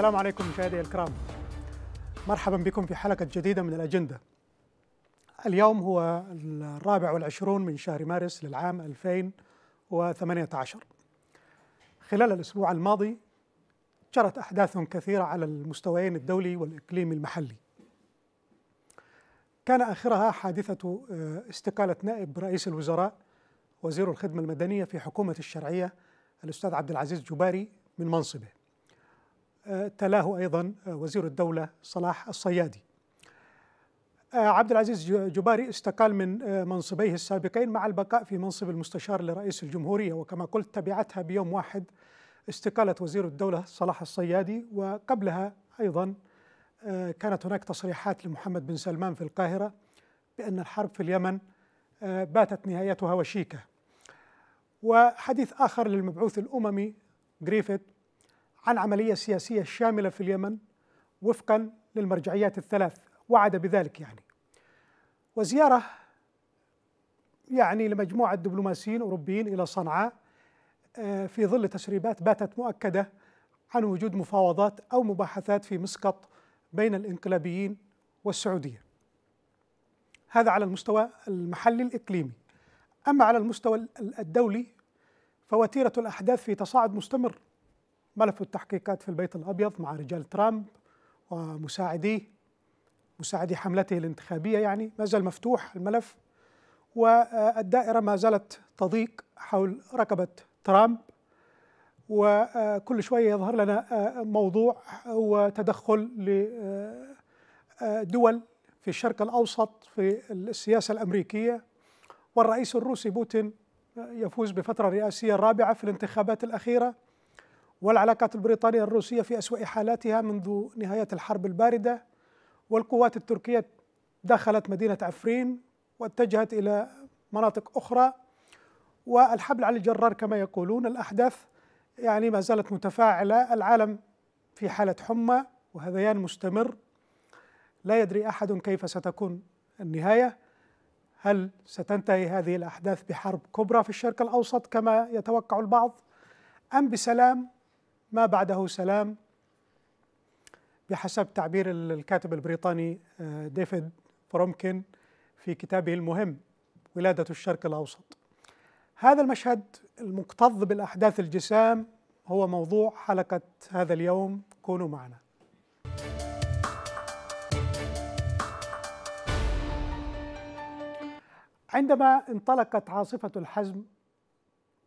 السلام عليكم مشاهدي الكرام مرحبا بكم في حلقة جديدة من الأجندة اليوم هو الرابع والعشرون من شهر مارس للعام 2018 خلال الأسبوع الماضي جرت أحداث كثيرة على المستويين الدولي والإقليمي المحلي كان آخرها حادثة آه، استقالة نائب رئيس الوزراء وزير الخدمة المدنية في حكومة الشرعية الأستاذ عبد العزيز جباري من منصبه تلاه أيضا وزير الدولة صلاح الصيادي آه، عبد العزيز جباري استقال من آه، منصبيه السابقين مع البقاء في منصب المستشار لرئيس الجمهورية وكما قلت تبعتها بيوم واحد استقالة وزير الدولة صلاح الصيادي وقبلها أيضا آه، كانت هناك تصريحات لمحمد بن سلمان في القاهرة بأن الحرب في اليمن باتت نهايتها وشيكة وحديث آخر للمبعوث الأممي جريفيث عن عملية سياسية شاملة في اليمن وفقا للمرجعيات الثلاث وعد بذلك يعني وزيارة يعني لمجموعة دبلوماسيين أوروبيين إلى صنعاء آه، في ظل تسريبات باتت مؤكدة عن وجود مفاوضات أو مباحثات في مسقط بين الانقلابيين والسعودية هذا على المستوى المحلي الإقليمي أما على المستوى الدولي فوتيرة الأحداث في تصاعد مستمر ملف التحقيقات في البيت الأبيض مع رجال ترامب ومساعديه مساعدي حملته الانتخابية يعني ما زال مفتوح الملف والدائرة ما زالت تضيق حول رقبة ترامب وكل شوية يظهر لنا موضوع وتدخل لدول في الشرق الأوسط في السياسة الأمريكية والرئيس الروسي بوتين يفوز بفترة رئاسية رابعة في الانتخابات الأخيرة والعلاقات البريطانية الروسية في أسوأ حالاتها منذ نهاية الحرب الباردة والقوات التركية دخلت مدينة عفرين واتجهت إلى مناطق أخرى والحبل على الجرار كما يقولون الأحداث يعني ما زالت متفاعلة العالم في حالة حمى وهذيان مستمر لا يدري أحد كيف ستكون النهاية هل ستنتهي هذه الأحداث بحرب كبرى في الشرق الأوسط كما يتوقع البعض أم بسلام ما بعده سلام بحسب تعبير الكاتب البريطاني آه، ديفيد فرومكن في كتابه المهم ولادة الشرق الأوسط هذا المشهد المكتظ بالأحداث الجسام هو موضوع حلقة هذا اليوم كونوا معنا عندما انطلقت عاصفة الحزم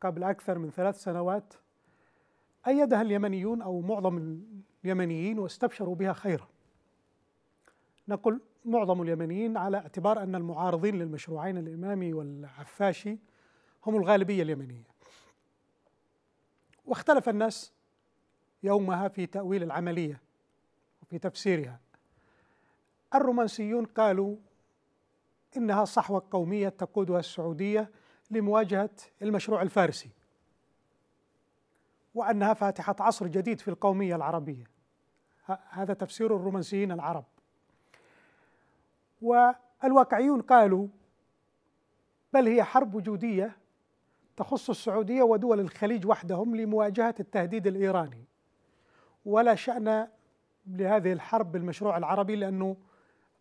قبل أكثر من ثلاث سنوات أيدها اليمنيون أو معظم اليمنيين واستبشروا بها خيرا نقول معظم اليمنيين على اعتبار أن المعارضين للمشروعين الإمامي والعفاشي هم الغالبية اليمنية واختلف الناس يومها في تأويل العملية وفي تفسيرها الرومانسيون قالوا إنها صحوة قومية تقودها السعودية لمواجهة المشروع الفارسي وأنها فاتحة عصر جديد في القومية العربية هذا تفسير الرومانسيين العرب والواقعيون قالوا بل هي حرب وجودية تخص السعودية ودول الخليج وحدهم لمواجهة التهديد الإيراني ولا شأن لهذه الحرب بالمشروع العربي لأنه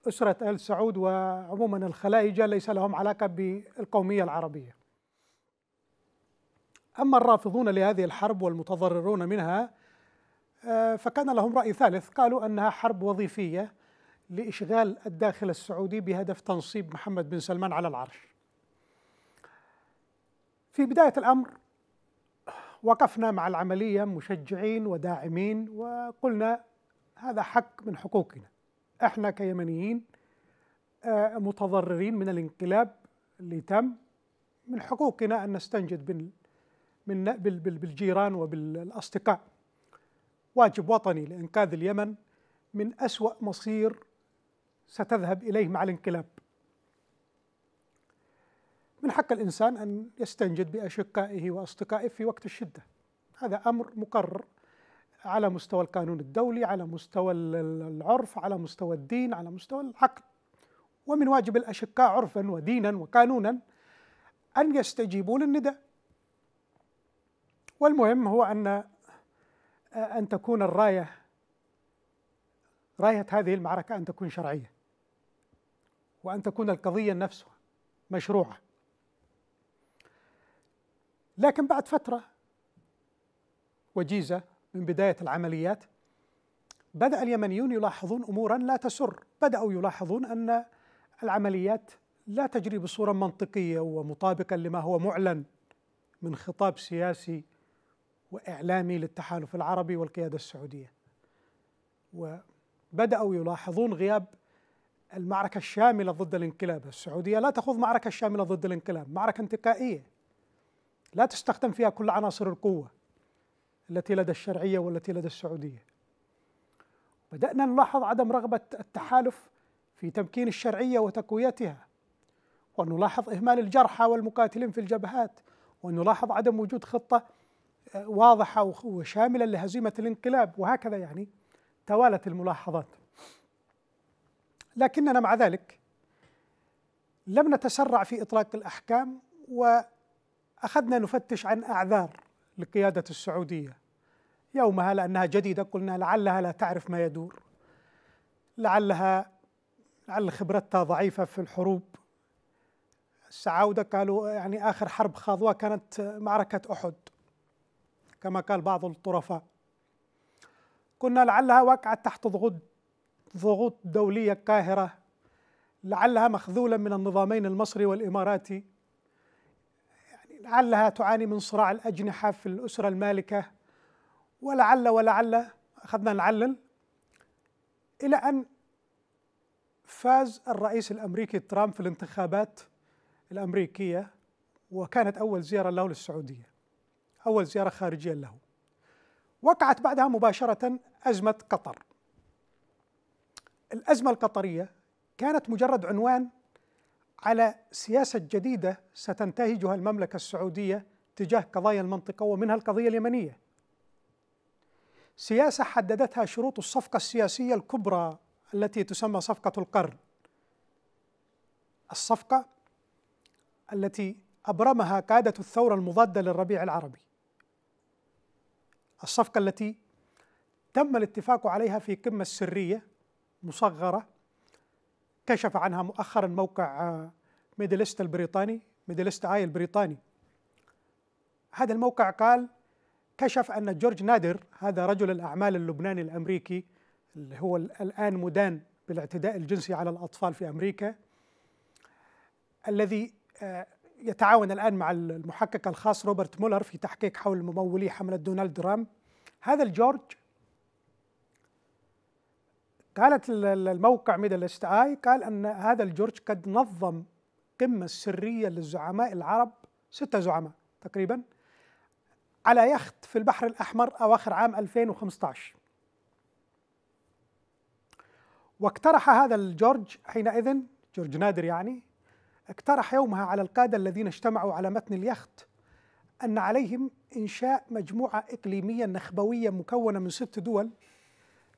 أسرة آل سعود وعموما الخلائجه ليس لهم علاقة بالقومية العربية أما الرافضون لهذه الحرب والمتضررون منها آه، فكان لهم رأي ثالث قالوا أنها حرب وظيفية لإشغال الداخل السعودي بهدف تنصيب محمد بن سلمان على العرش في بداية الأمر وقفنا مع العملية مشجعين وداعمين وقلنا هذا حق من حقوقنا احنا كيمنيين آه، متضررين من الانقلاب اللي تم من حقوقنا ان نستنجد من بالجيران وبالأصدقاء واجب وطني لإنقاذ اليمن من أسوأ مصير ستذهب إليه مع الانقلاب من حق الإنسان أن يستنجد بأشقائه وأصدقائه في وقت الشدة هذا أمر مقرر على مستوى القانون الدولي على مستوى العرف على مستوى الدين على مستوى العقل ومن واجب الأشقاء عرفا ودينا وقانونا أن يستجيبوا للنداء والمهم هو أن أن تكون الراية راية هذه المعركة أن تكون شرعية وأن تكون القضية نفسها مشروعة لكن بعد فترة وجيزة من بداية العمليات بدأ اليمنيون يلاحظون أمورا لا تسر بدأوا يلاحظون أن العمليات لا تجري بصورة منطقية ومطابقة لما هو معلن من خطاب سياسي وإعلامي للتحالف العربي والقيادة السعودية وبدأوا يلاحظون غياب المعركة الشاملة ضد الانقلاب السعودية لا تخوض معركة شاملة ضد الانقلاب معركة انتقائية لا تستخدم فيها كل عناصر القوة التي لدى الشرعية والتي لدى السعودية بدأنا نلاحظ عدم رغبة التحالف في تمكين الشرعية وتقويتها ونلاحظ إهمال الجرحى والمقاتلين في الجبهات ونلاحظ عدم وجود خطة واضحة وشاملة لهزيمة الانقلاب وهكذا يعني توالت الملاحظات لكننا مع ذلك لم نتسرع في إطلاق الأحكام وأخذنا نفتش عن أعذار لقيادة السعودية يومها لأنها جديدة قلنا لعلها لا تعرف ما يدور لعلها لعل خبرتها ضعيفة في الحروب السعاودة قالوا يعني آخر حرب خاضوها كانت معركة أحد كما قال بعض الطرفاء كنا لعلها وقعت تحت ضغوط ضغوط دولية قاهرة لعلها مخذولة من النظامين المصري والإماراتي يعني لعلها تعاني من صراع الأجنحة في الأسرة المالكة ولعل ولعل أخذنا نعلل إلى أن فاز الرئيس الأمريكي ترامب في الانتخابات الأمريكية وكانت أول زيارة له للسعودية أول زيارة خارجية له وقعت بعدها مباشرة أزمة قطر الأزمة القطرية كانت مجرد عنوان على سياسة جديدة ستنتهجها المملكة السعودية تجاه قضايا المنطقة ومنها القضية اليمنية سياسة حددتها شروط الصفقة السياسية الكبرى التي تسمى صفقة القرن الصفقة التي أبرمها قادة الثورة المضادة للربيع العربي الصفقة التي تم الاتفاق عليها في قمة سرية مصغرة كشف عنها مؤخرا موقع آه، ميدلست البريطاني ميدلست آي البريطاني هذا الموقع قال كشف أن جورج نادر هذا رجل الأعمال اللبناني الأمريكي اللي هو الآن مدان بالاعتداء الجنسي على الأطفال في أمريكا الذي آه، يتعاون الآن مع المحقق الخاص روبرت مولر في تحقيق حول ممولي حملة دونالد ترامب هذا الجورج قالت الموقع ميدل ايست اي قال ان هذا الجورج قد نظم قمه سريه للزعماء العرب سته زعماء تقريبا على يخت في البحر الاحمر اواخر عام 2015 واقترح هذا الجورج حينئذ جورج نادر يعني اقترح يومها على القادة الذين اجتمعوا على متن اليخت أن عليهم إنشاء مجموعة إقليمية نخبوية مكونة من ست دول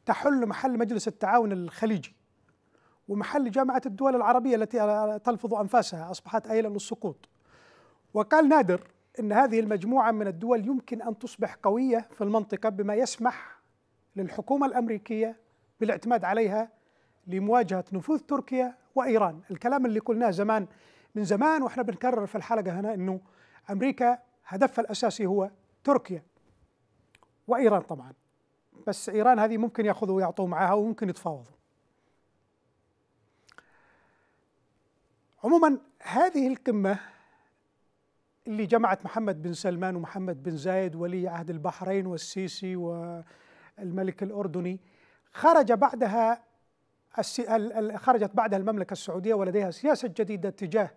تحل محل مجلس التعاون الخليجي ومحل جامعة الدول العربية التي تلفظ أنفاسها أصبحت آيلة للسقوط وقال نادر أن هذه المجموعة من الدول يمكن أن تصبح قوية في المنطقة بما يسمح للحكومة الأمريكية بالاعتماد عليها لمواجهة نفوذ تركيا وايران الكلام اللي قلناه زمان من زمان واحنا بنكرر في الحلقه هنا انه امريكا هدفها الاساسي هو تركيا وايران طبعا بس ايران هذه ممكن ياخذوا ويعطوا معاها وممكن يتفاوضوا عموما هذه القمه اللي جمعت محمد بن سلمان ومحمد بن زايد ولي عهد البحرين والسيسي والملك الاردني خرج بعدها خرجت بعدها المملكة السعودية ولديها سياسة جديدة تجاه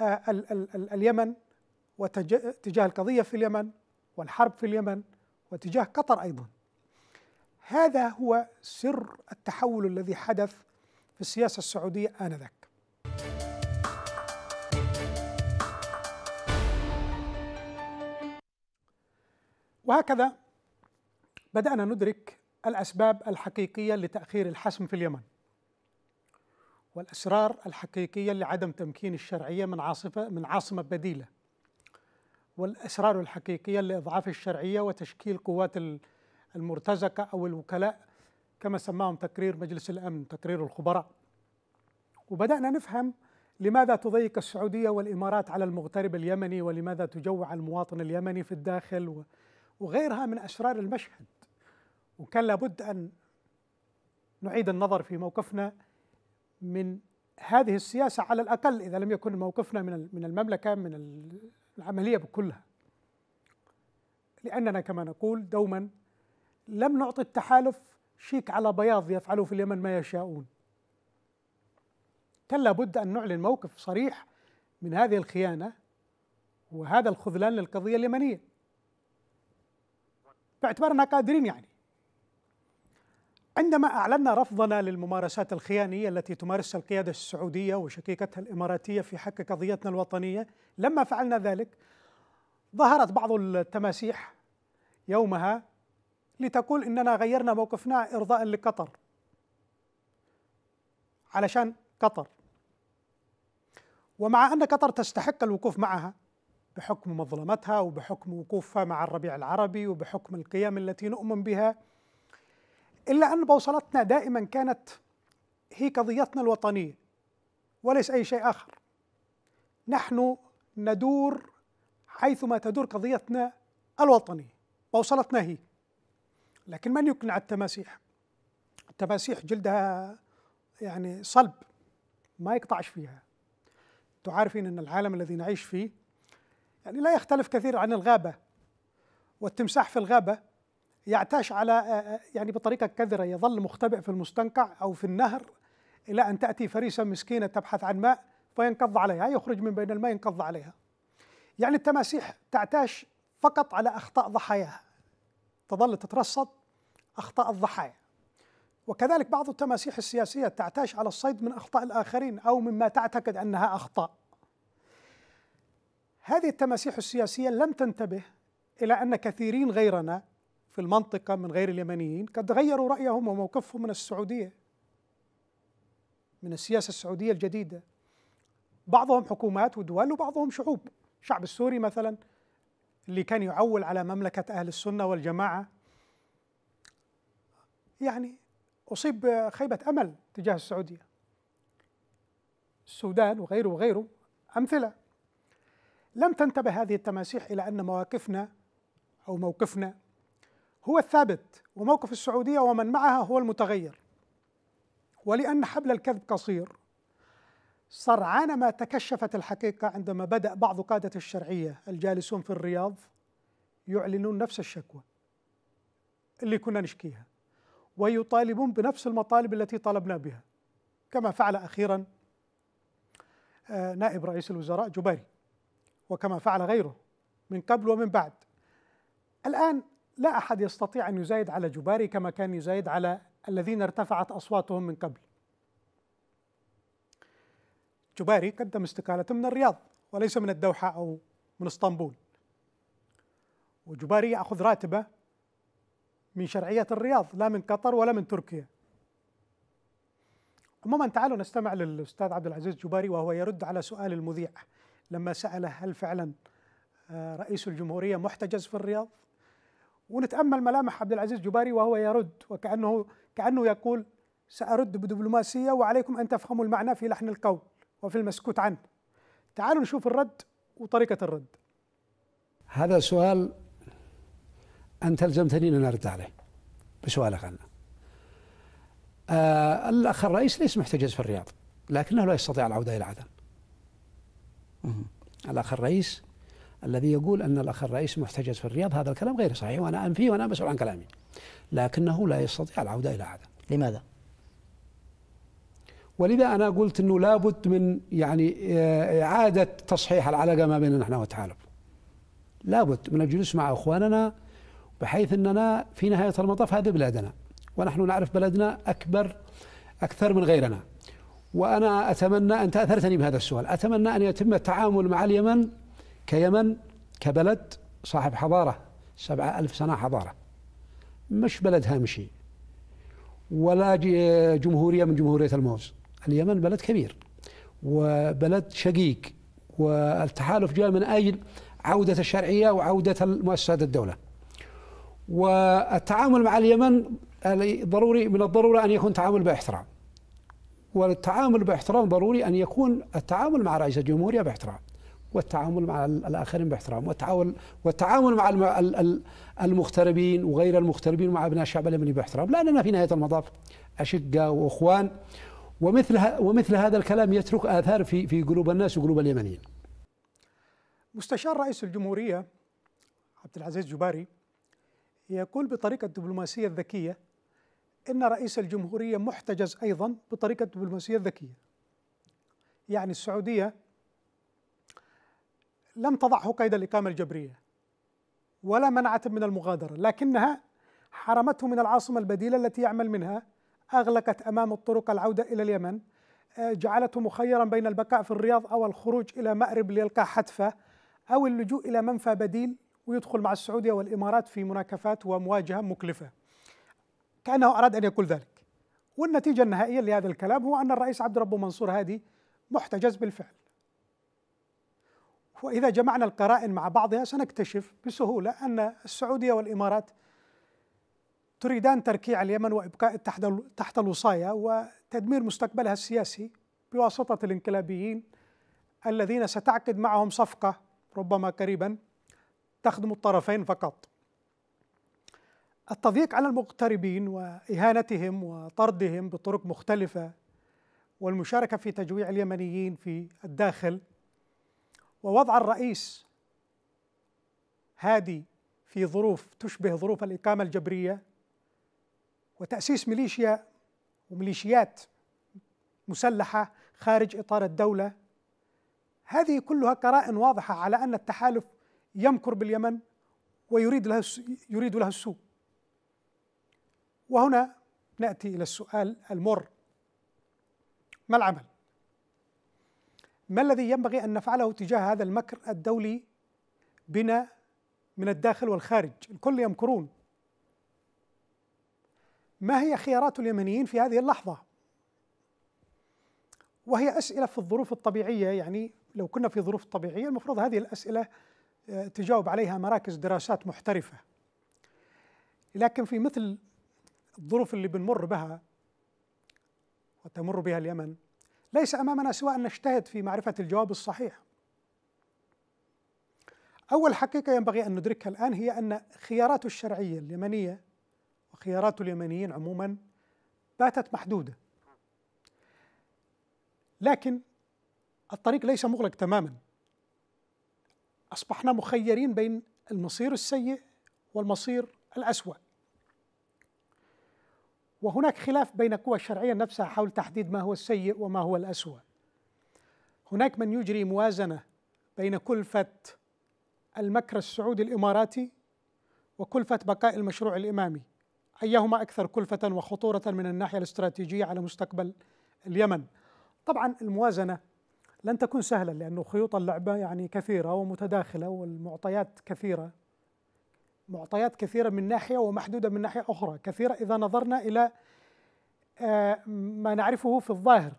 آه، اليمن وتجاه القضية في اليمن والحرب في اليمن وتجاه قطر أيضا هذا هو سر التحول الذي حدث في السياسة السعودية آنذاك وهكذا بدأنا ندرك الأسباب الحقيقية لتأخير الحسم في اليمن والأسرار الحقيقية لعدم تمكين الشرعية من عاصفة من عاصمة بديلة والأسرار الحقيقية لإضعاف الشرعية وتشكيل قوات المرتزقة أو الوكلاء كما سماهم تقرير مجلس الأمن تقرير الخبراء وبدأنا نفهم لماذا تضيق السعودية والإمارات على المغترب اليمني ولماذا تجوع المواطن اليمني في الداخل وغيرها من أسرار المشهد وكان لابد أن نعيد النظر في موقفنا من هذه السياسة على الأقل إذا لم يكن موقفنا من من المملكة من العملية كلها لأننا كما نقول دوما لم نعطي التحالف شيك على بياض يفعلوا في اليمن ما يشاءون كان لابد أن نعلن موقف صريح من هذه الخيانة وهذا الخذلان للقضية اليمنية باعتبارنا قادرين يعني عندما أعلنا رفضنا للممارسات الخيانية التي تمارسها القيادة السعودية وشقيقتها الإماراتية في حق قضيتنا الوطنية لما فعلنا ذلك ظهرت بعض التماسيح يومها لتقول إننا غيرنا موقفنا إرضاء لقطر علشان قطر ومع أن قطر تستحق الوقوف معها بحكم مظلمتها وبحكم وقوفها مع الربيع العربي وبحكم القيم التي نؤمن بها إلا أن بوصلتنا دائما كانت هي قضيتنا الوطنية وليس أي شيء آخر نحن ندور حيثما تدور قضيتنا الوطنية بوصلتنا هي لكن من يقنع التماسيح التماسيح جلدها يعني صلب ما يقطعش فيها انتم عارفين ان العالم الذي نعيش فيه يعني لا يختلف كثير عن الغابه والتمساح في الغابه يعتاش على آه، آه، يعني بطريقة كذرة يظل مختبئ في المستنقع أو في النهر إلى أن تأتي فريسة مسكينة تبحث عن ماء فينقض عليها يخرج من بين الماء ينقض عليها يعني التماسيح تعتاش فقط على أخطاء ضحاياها تظل تترصد أخطاء الضحايا وكذلك بعض التماسيح السياسية تعتاش على الصيد من أخطاء الآخرين أو مما تعتقد أنها أخطاء هذه التماسيح السياسية لم تنتبه إلى أن كثيرين غيرنا في المنطقة من غير اليمنيين قد غيروا رأيهم وموقفهم من السعودية من السياسة السعودية الجديدة بعضهم حكومات ودول وبعضهم شعوب الشعب السوري مثلا اللي كان يعول على مملكة أهل السنة والجماعة يعني أصيب خيبة أمل تجاه السعودية السودان وغيره وغيره أمثلة لم تنتبه هذه التماسيح إلى أن مواقفنا أو موقفنا هو الثابت وموقف السعودية ومن معها هو المتغير ولأن حبل الكذب قصير سرعان ما تكشفت الحقيقة عندما بدأ بعض قادة الشرعية الجالسون في الرياض يعلنون نفس الشكوى اللي كنا نشكيها ويطالبون بنفس المطالب التي طالبنا بها كما فعل أخيرا آه، نائب رئيس الوزراء جباري وكما فعل غيره من قبل ومن بعد الآن لا أحد يستطيع أن يزايد على جباري كما كان يزايد على الذين ارتفعت أصواتهم من قبل جباري قدم استقالته من الرياض وليس من الدوحة أو من اسطنبول وجباري يأخذ راتبة من شرعية الرياض لا من قطر ولا من تركيا عموما تعالوا نستمع للأستاذ عبد العزيز جباري وهو يرد على سؤال المذيع لما سأله هل فعلا آه، رئيس الجمهورية محتجز في الرياض ونتامل ملامح عبد العزيز جباري وهو يرد وكانه كانه يقول سارد بدبلوماسيه وعليكم ان تفهموا المعنى في لحن القول وفي المسكوت عنه. تعالوا نشوف الرد وطريقه الرد. هذا سؤال انت الزمتني ان ارد عليه بسؤالك عنه. آه الاخ الرئيس ليس محتجز في الرياض لكنه لا يستطيع العوده الى عدن. الاخ الرئيس الذي يقول أن الأخ الرئيس محتجز في الرياض هذا الكلام غير صحيح وأنا أنفيه وأنا مسؤول عن كلامي لكنه لا يستطيع العودة إلى هذا لماذا؟ ولذا أنا قلت أنه لابد من يعني آه، إعادة تصحيح العلاقة ما بيننا نحن والتحالف لابد من الجلوس مع إخواننا بحيث أننا في نهاية المطاف هذه بلادنا ونحن نعرف بلدنا أكبر أكثر من غيرنا وأنا أتمنى أن تأثرتني بهذا السؤال أتمنى أن يتم التعامل مع اليمن كيمن كبلد صاحب حضارة سبعة ألف سنة حضارة مش بلد هامشي ولا جمهورية من جمهورية الموز اليمن بلد كبير وبلد شقيق والتحالف جاء من أجل عودة الشرعية وعودة مؤسسات الدولة والتعامل مع اليمن ضروري من الضرورة أن يكون تعامل باحترام والتعامل باحترام ضروري أن يكون التعامل مع رئيس الجمهورية باحترام والتعامل مع الآخرين باحترام والتعامل والتعامل مع المغتربين وغير المغتربين ومع أبناء الشعب اليمني باحترام لأننا في نهاية المطاف أشقة وإخوان ومثل ومثل هذا الكلام يترك آثار في في قلوب الناس وقلوب اليمنيين. مستشار رئيس الجمهورية عبد العزيز جباري يقول بطريقة الدبلوماسية الذكية إن رئيس الجمهورية محتجز أيضا بطريقة الدبلوماسية الذكية يعني السعودية لم تضعه قيد الإقامة الجبرية ولا منعته من المغادرة لكنها حرمته من العاصمة البديلة التي يعمل منها أغلقت أمامه الطرق العودة إلى اليمن آه، جعلته مخيرا بين البقاء في الرياض أو الخروج إلى مأرب ليلقى حتفة أو اللجوء إلى منفى بديل ويدخل مع السعودية والإمارات في مناكفات ومواجهة مكلفة كأنه أراد أن يقول ذلك والنتيجة النهائية لهذا الكلام هو أن الرئيس عبد ربه منصور هادي محتجز بالفعل وإذا جمعنا القرائن مع بعضها سنكتشف بسهولة أن السعودية والإمارات تريدان تركيع اليمن وإبقاء تحت الوصاية وتدمير مستقبلها السياسي بواسطة الانقلابيين الذين ستعقد معهم صفقة ربما قريبا تخدم الطرفين فقط التضييق على المغتربين وإهانتهم وطردهم بطرق مختلفة والمشاركة في تجويع اليمنيين في الداخل ووضع الرئيس هادي في ظروف تشبه ظروف الإقامة الجبرية وتأسيس ميليشيا وميليشيات مسلحة خارج إطار الدولة هذه كلها قرائن واضحة على أن التحالف يمكر باليمن ويريد له يريد له السوء وهنا نأتي إلى السؤال المر ما العمل؟ ما الذي ينبغي أن نفعله تجاه هذا المكر الدولي بنا من الداخل والخارج الكل يمكرون ما هي خيارات اليمنيين في هذه اللحظة وهي أسئلة في الظروف الطبيعية يعني لو كنا في ظروف طبيعية المفروض هذه الأسئلة آه، تجاوب عليها مراكز دراسات محترفة لكن في مثل الظروف اللي بنمر بها وتمر بها اليمن ليس امامنا سوى ان نجتهد في معرفه الجواب الصحيح اول حقيقه ينبغي ان ندركها الان هي ان خيارات الشرعيه اليمنيه وخيارات اليمنيين عموما باتت محدوده لكن الطريق ليس مغلق تماما اصبحنا مخيرين بين المصير السيء والمصير الاسوا وهناك خلاف بين قوى الشرعية نفسها حول تحديد ما هو السيء وما هو الأسوأ هناك من يجري موازنة بين كلفة المكر السعودي الإماراتي وكلفة بقاء المشروع الإمامي أيهما أكثر كلفة وخطورة من الناحية الاستراتيجية على مستقبل اليمن طبعا الموازنة لن تكون سهلة لأن خيوط اللعبة يعني كثيرة ومتداخلة والمعطيات كثيرة معطيات كثيرة من ناحية ومحدودة من ناحية أخرى كثيرة إذا نظرنا إلى آه، ما نعرفه في الظاهر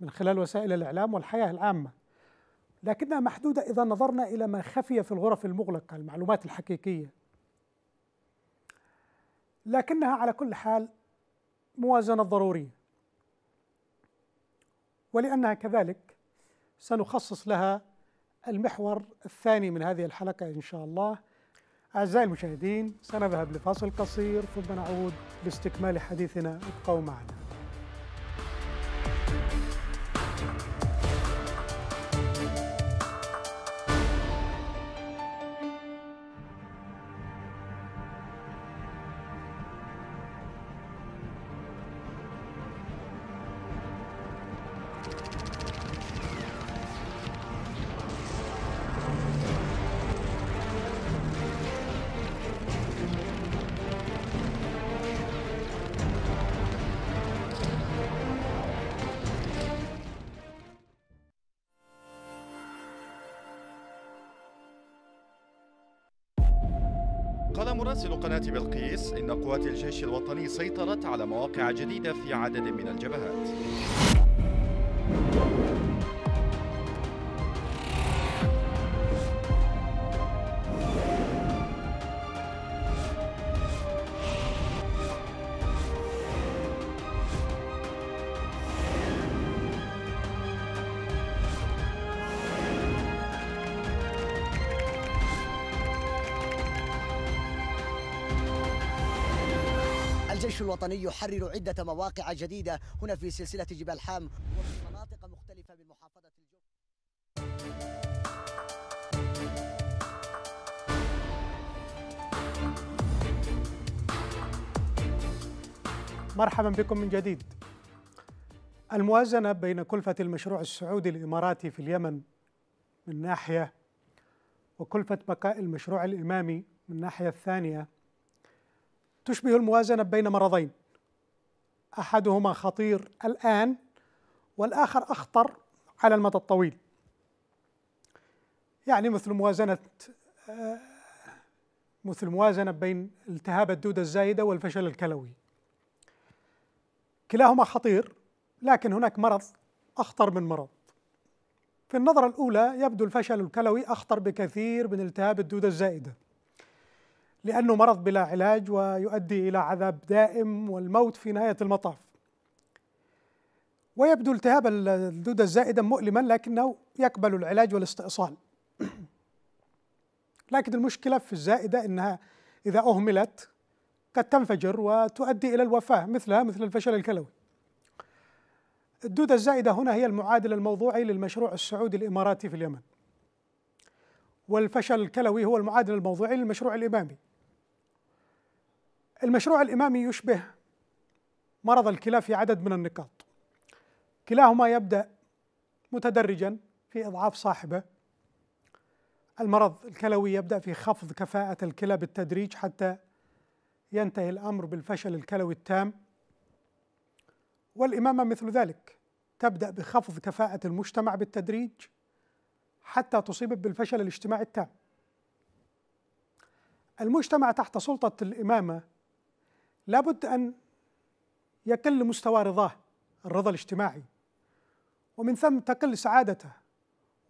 من خلال وسائل الإعلام والحياة العامة لكنها محدودة إذا نظرنا إلى ما خفي في الغرف المغلقة المعلومات الحقيقية لكنها على كل حال موازنة ضرورية ولأنها كذلك سنخصص لها المحور الثاني من هذه الحلقة إن شاء الله أعزائي المشاهدين سنذهب لفاصل قصير ثم نعود لاستكمال حديثنا ابقوا معنا مراسل قناة بلقيس إن قوات الجيش الوطني سيطرت على مواقع جديدة في عدد من الجبهات الجيش الوطني يحرر عدة مواقع جديدة هنا في سلسلة جبال حام وفي مناطق مختلفة من محافظة الجوف مرحبا بكم من جديد الموازنة بين كلفة المشروع السعودي الإماراتي في اليمن من ناحية وكلفة بقاء المشروع الإمامي من ناحية الثانية تشبه الموازنة بين مرضين أحدهما خطير الآن والآخر أخطر على المدى الطويل يعني مثل موازنة آه، مثل موازنة بين التهاب الدودة الزايدة والفشل الكلوي كلاهما خطير لكن هناك مرض أخطر من مرض في النظرة الأولى يبدو الفشل الكلوي أخطر بكثير من التهاب الدودة الزائدة لأنه مرض بلا علاج ويؤدي إلى عذاب دائم والموت في نهاية المطاف ويبدو التهاب الدودة الزائدة مؤلما لكنه يقبل العلاج والاستئصال لكن المشكلة في الزائدة أنها إذا أهملت قد تنفجر وتؤدي إلى الوفاة مثلها مثل الفشل الكلوي الدودة الزائدة هنا هي المعادل الموضوعي للمشروع السعودي الإماراتي في اليمن والفشل الكلوي هو المعادل الموضوعي للمشروع الإمامي المشروع الإمامي يشبه مرض الكلى في عدد من النقاط كلاهما يبدأ متدرجا في إضعاف صاحبه المرض الكلوي يبدأ في خفض كفاءة الكلى بالتدريج حتى ينتهي الأمر بالفشل الكلوي التام والإمامة مثل ذلك تبدأ بخفض كفاءة المجتمع بالتدريج حتى تصيب بالفشل الاجتماعي التام المجتمع تحت سلطة الإمامة لابد أن يقل مستوى رضاه الرضا الاجتماعي ومن ثم تقل سعادته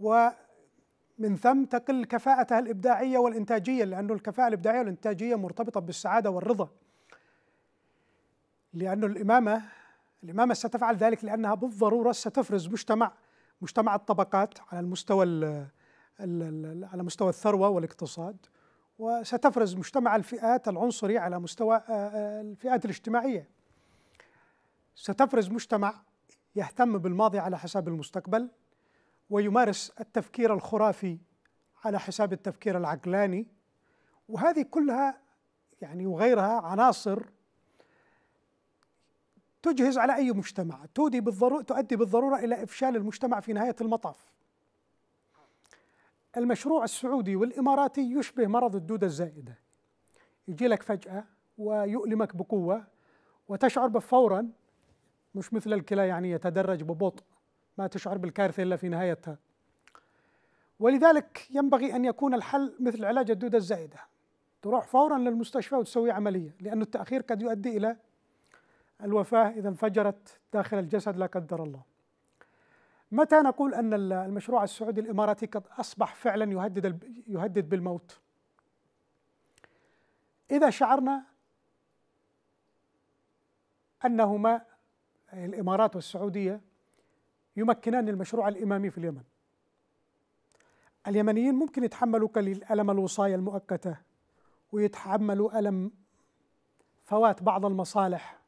ومن ثم تقل كفاءته الإبداعية والإنتاجية لأن الكفاءة الإبداعية والإنتاجية مرتبطة بالسعادة والرضا لأن الإمامة الإمامة ستفعل ذلك لأنها بالضرورة ستفرز مجتمع مجتمع الطبقات على المستوى على مستوى الثروة والاقتصاد وستفرز مجتمع الفئات العنصري على مستوى آه، آه، الفئات الاجتماعية ستفرز مجتمع يهتم بالماضي على حساب المستقبل ويمارس التفكير الخرافي على حساب التفكير العقلاني وهذه كلها يعني وغيرها عناصر تجهز على اي مجتمع تؤدي بالضروره تؤدي بالضروره الى افشال المجتمع في نهايه المطاف المشروع السعودي والإماراتي يشبه مرض الدودة الزائدة يجي لك فجأة ويؤلمك بقوة وتشعر به فورا مش مثل الكلى يعني يتدرج ببطء ما تشعر بالكارثة إلا في نهايتها ولذلك ينبغي أن يكون الحل مثل علاج الدودة الزائدة تروح فورا للمستشفى وتسوي عملية لأن التأخير قد يؤدي إلى الوفاة إذا انفجرت داخل الجسد لا قدر الله متى نقول أن المشروع السعودي الإماراتي قد أصبح فعلا يهدد, يهدد بالموت إذا شعرنا أنهما الإمارات والسعودية يمكنان المشروع الإمامي في اليمن اليمنيين ممكن يتحملوا قليل ألم الوصاية المؤقتة ويتحملوا ألم فوات بعض المصالح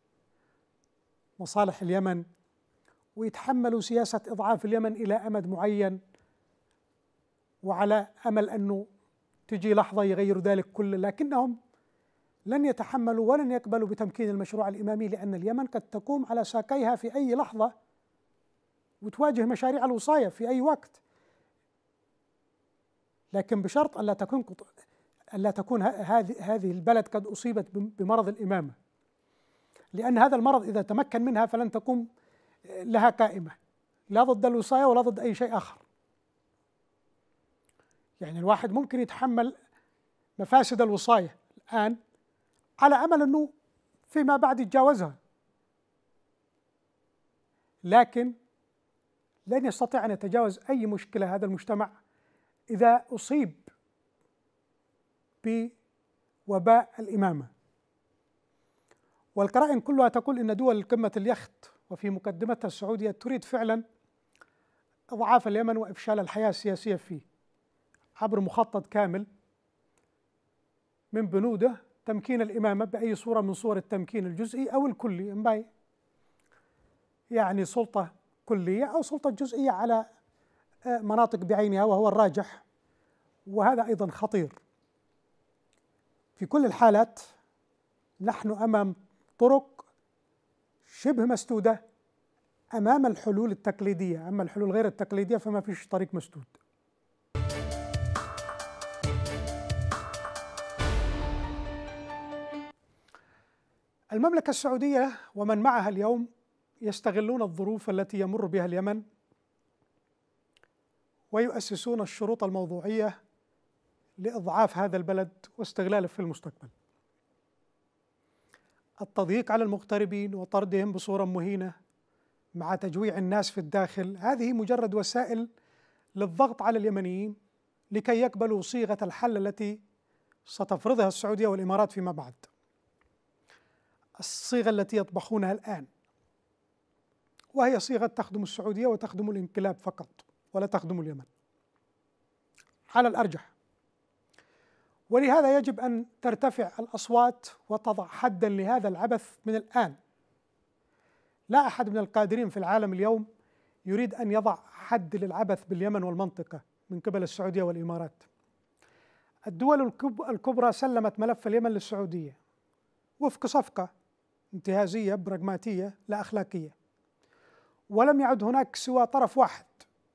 مصالح اليمن ويتحملوا سياسة إضعاف اليمن إلى أمد معين وعلى أمل أنه تجي لحظة يغيروا ذلك كله لكنهم لن يتحملوا ولن يقبلوا بتمكين المشروع الإمامي لأن اليمن قد تقوم على ساقيها في أي لحظة وتواجه مشاريع الوصاية في أي وقت لكن بشرط ألا تكون قط... ألا تكون هذه هذه البلد قد أصيبت بمرض الإمامة لأن هذا المرض إذا تمكن منها فلن تقوم لها قائمة لا ضد الوصاية ولا ضد أي شيء آخر يعني الواحد ممكن يتحمل مفاسد الوصاية الآن على أمل أنه فيما بعد يتجاوزها لكن لن يستطيع أن يتجاوز أي مشكلة هذا المجتمع إذا أصيب بوباء الإمامة والقرائن كلها تقول إن دول قمة اليخت وفي مقدمتها السعودية تريد فعلا إضعاف اليمن وإفشال الحياة السياسية فيه عبر مخطط كامل من بنوده تمكين الإمامة بأي صورة من صور التمكين الجزئي أو الكلي باي يعني سلطة كلية أو سلطة جزئية على آه، مناطق بعينها وهو الراجح وهذا أيضا خطير في كل الحالات نحن أمام طرق شبه مسدودة أمام الحلول التقليدية أما الحلول غير التقليدية فما فيش طريق مسدود المملكة السعودية ومن معها اليوم يستغلون الظروف التي يمر بها اليمن ويؤسسون الشروط الموضوعية لإضعاف هذا البلد واستغلاله في المستقبل التضييق على المغتربين وطردهم بصورة مهينة مع تجويع الناس في الداخل هذه مجرد وسائل للضغط على اليمنيين لكي يقبلوا صيغة الحل التي ستفرضها السعودية والإمارات فيما بعد الصيغة التي يطبخونها الآن وهي صيغة تخدم السعودية وتخدم الانقلاب فقط ولا تخدم اليمن على الأرجح ولهذا يجب ان ترتفع الاصوات وتضع حدا لهذا العبث من الان لا احد من القادرين في العالم اليوم يريد ان يضع حد للعبث باليمن والمنطقه من قبل السعوديه والامارات الدول الكبرى سلمت ملف اليمن للسعوديه وفق صفقه انتهازيه براغماتيه لا اخلاقيه ولم يعد هناك سوى طرف واحد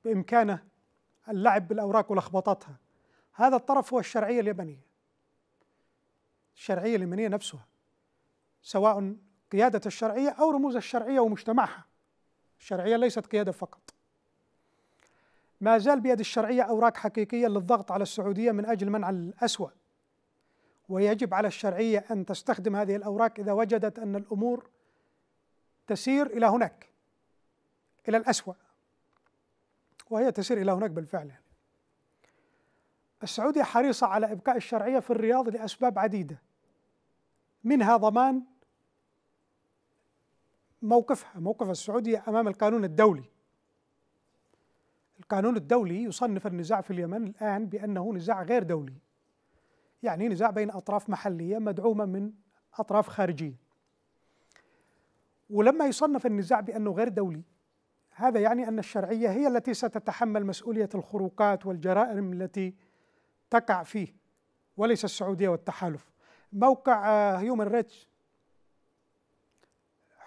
بامكانه اللعب بالاوراق ولخبطتها هذا الطرف هو الشرعية اليمنية الشرعية اليمنية نفسها سواء قيادة الشرعية أو رموز الشرعية ومجتمعها الشرعية ليست قيادة فقط ما زال بيد الشرعية أوراق حقيقية للضغط على السعودية من أجل منع الأسوأ ويجب على الشرعية أن تستخدم هذه الأوراق إذا وجدت أن الأمور تسير إلى هناك إلى الأسوأ وهي تسير إلى هناك بالفعل السعودية حريصة على إبقاء الشرعية في الرياض لأسباب عديدة منها ضمان موقفها موقف السعودية أمام القانون الدولي القانون الدولي يصنف النزاع في اليمن الآن بأنه نزاع غير دولي يعني نزاع بين أطراف محلية مدعومة من أطراف خارجية ولما يصنف النزاع بأنه غير دولي هذا يعني أن الشرعية هي التي ستتحمل مسؤولية الخروقات والجرائم التي تقع فيه وليس السعودية والتحالف موقع هيومن آه، ريتش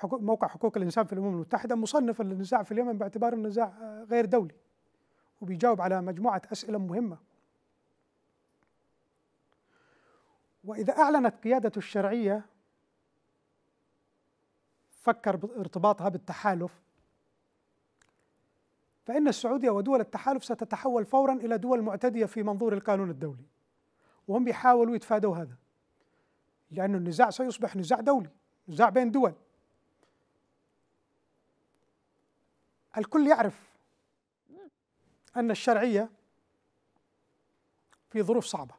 موقع حقوق الإنسان في الأمم المتحدة مصنف النزاع في اليمن باعتباره نزاع آه، غير دولي وبيجاوب على مجموعة أسئلة مهمة وإذا أعلنت قيادة الشرعية فكر بارتباطها بالتحالف فإن السعودية ودول التحالف ستتحول فورا إلى دول معتدية في منظور القانون الدولي وهم بيحاولوا يتفادوا هذا لأن النزاع سيصبح نزاع دولي نزاع بين دول الكل يعرف أن الشرعية في ظروف صعبة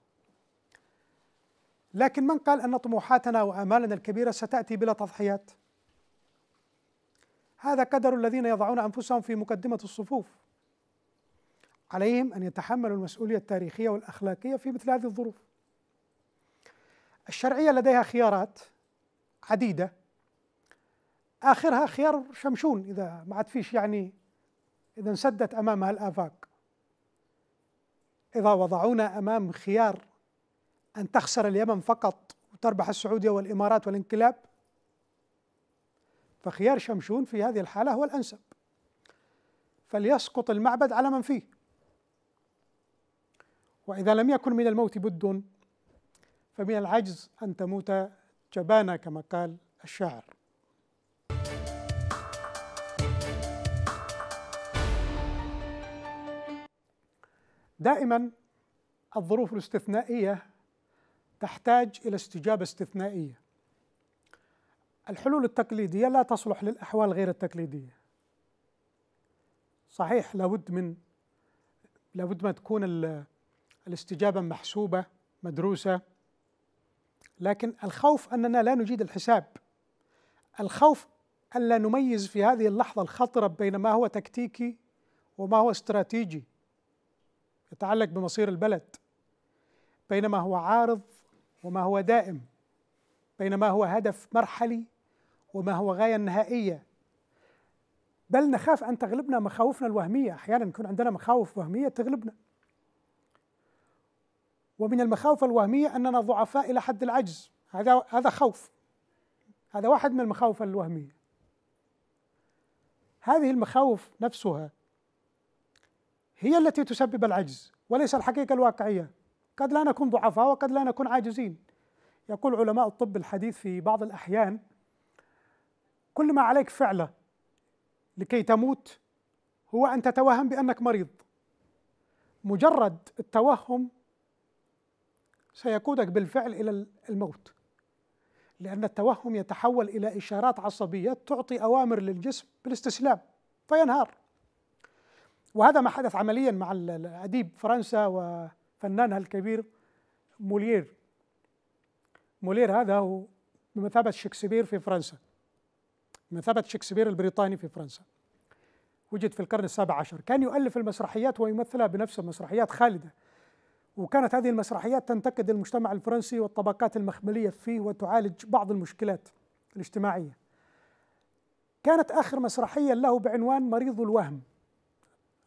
لكن من قال أن طموحاتنا وآمالنا الكبيرة ستأتي بلا تضحيات هذا قدر الذين يضعون انفسهم في مقدمه الصفوف عليهم ان يتحملوا المسؤوليه التاريخيه والاخلاقيه في مثل هذه الظروف الشرعيه لديها خيارات عديده اخرها خيار شمشون اذا ما عاد فيش يعني اذا انسدت امامها الافاق اذا وضعونا امام خيار ان تخسر اليمن فقط وتربح السعوديه والامارات والانقلاب فخيار شمشون في هذه الحالة هو الأنسب فليسقط المعبد على من فيه وإذا لم يكن من الموت بد فمن العجز أن تموت جبانا كما قال الشاعر دائما الظروف الاستثنائية تحتاج إلى استجابة استثنائية الحلول التقليدية لا تصلح للأحوال غير التقليدية صحيح لابد من لابد ما تكون الاستجابة محسوبة مدروسة لكن الخوف أننا لا نجيد الحساب الخوف ألا نميز في هذه اللحظة الخطرة بين ما هو تكتيكي وما هو استراتيجي يتعلق بمصير البلد بين ما هو عارض وما هو دائم بين ما هو هدف مرحلي وما هو غاية النهائية بل نخاف أن تغلبنا مخاوفنا الوهمية أحيانا يكون عندنا مخاوف وهمية تغلبنا ومن المخاوف الوهمية أننا ضعفاء إلى حد العجز هذا هذا خوف هذا واحد من المخاوف الوهمية هذه المخاوف نفسها هي التي تسبب العجز وليس الحقيقة الواقعية قد لا نكون ضعفاء وقد لا نكون عاجزين يقول علماء الطب الحديث في بعض الأحيان كل ما عليك فعله لكي تموت هو ان تتوهم بانك مريض مجرد التوهم سيقودك بالفعل الى الموت لان التوهم يتحول الى اشارات عصبيه تعطي اوامر للجسم بالاستسلام فينهار وهذا ما حدث عمليا مع اديب فرنسا وفنانها الكبير مولير مولير هذا هو بمثابه شكسبير في فرنسا بمثابة شكسبير البريطاني في فرنسا وجد في القرن السابع عشر كان يؤلف المسرحيات ويمثلها بنفسه مسرحيات خالدة وكانت هذه المسرحيات تنتقد المجتمع الفرنسي والطبقات المخملية فيه وتعالج بعض المشكلات الاجتماعية كانت آخر مسرحية له بعنوان مريض الوهم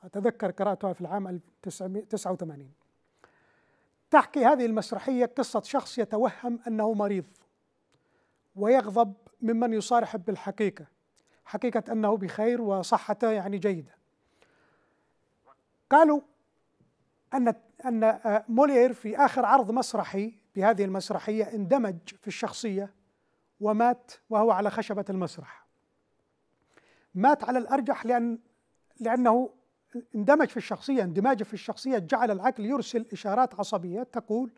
أتذكر قرأتها في العام 1989 تحكي هذه المسرحية قصة شخص يتوهم أنه مريض ويغضب ممن يصارح بالحقيقة حقيقة أنه بخير وصحته يعني جيدة قالوا أن أن آه، مولير في آخر عرض مسرحي بهذه المسرحية اندمج في الشخصية ومات وهو على خشبة المسرح مات على الأرجح لأن لأنه اندمج في الشخصية اندماجه في الشخصية جعل العقل يرسل إشارات عصبية تقول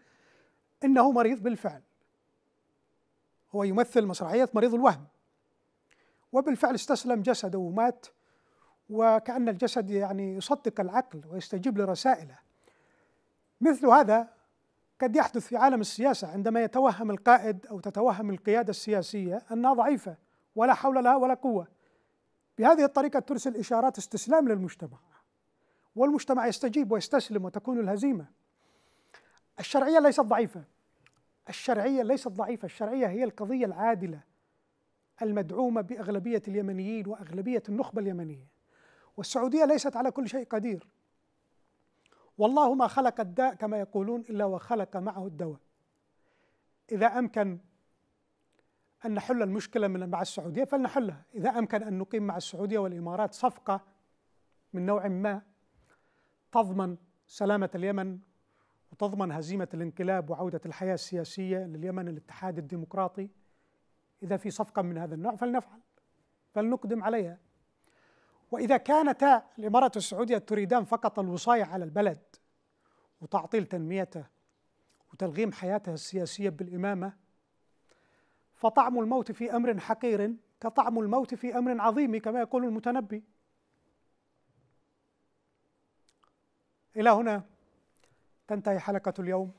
إنه مريض بالفعل هو يمثل مسرحية مريض الوهم وبالفعل استسلم جسده ومات وكأن الجسد يعني يصدق العقل ويستجيب لرسائله مثل هذا قد يحدث في عالم السياسة عندما يتوهم القائد أو تتوهم القيادة السياسية أنها ضعيفة ولا حول لها ولا قوة بهذه الطريقة ترسل إشارات استسلام للمجتمع والمجتمع يستجيب ويستسلم وتكون الهزيمة الشرعية ليست ضعيفة الشرعية ليست ضعيفة الشرعية هي القضية العادلة المدعومة بأغلبية اليمنيين وأغلبية النخبة اليمنية والسعودية ليست على كل شيء قدير والله ما خلق الداء كما يقولون إلا وخلق معه الدواء إذا أمكن أن نحل المشكلة من مع السعودية فلنحلها إذا أمكن أن نقيم مع السعودية والإمارات صفقة من نوع ما تضمن سلامة اليمن تضمن هزيمة الانقلاب وعودة الحياة السياسية لليمن الاتحاد الديمقراطي إذا في صفقة من هذا النوع فلنفعل فلنقدم عليها وإذا كانتا الإمارات السعودية تريدان فقط الوصاية على البلد وتعطيل تنميته وتلغيم حياته السياسية بالإمامة فطعم الموت في أمر حقير كطعم الموت في أمر عظيم كما يقول المتنبي إلى هنا تنتهي حلقة اليوم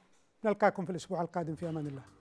نلقاكم في الأسبوع القادم في أمان الله